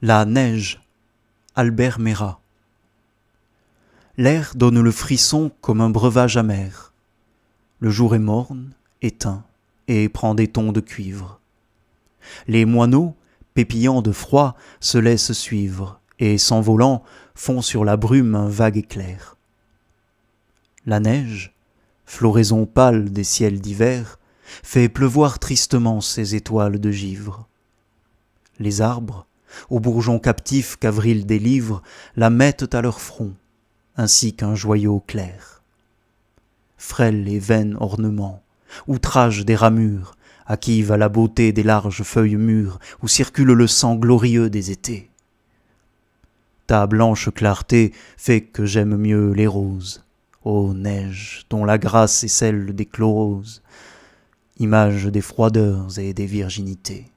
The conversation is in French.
La neige, Albert Mera. L'air donne le frisson comme un breuvage amer. Le jour est morne, éteint, et prend des tons de cuivre. Les moineaux, pépillants de froid, se laissent suivre, et s'envolant, font sur la brume un vague éclair. La neige, floraison pâle des ciels d'hiver, fait pleuvoir tristement ses étoiles de givre. Les arbres, aux bourgeons captifs qu'Avril délivre, la mettent à leur front, ainsi qu'un joyau clair. Frêle et vaines ornement, outrage des ramures, qui à la beauté des larges feuilles mûres, où circule le sang glorieux des étés. Ta blanche clarté fait que j'aime mieux les roses, ô neige dont la grâce est celle des chloroses, image des froideurs et des virginités.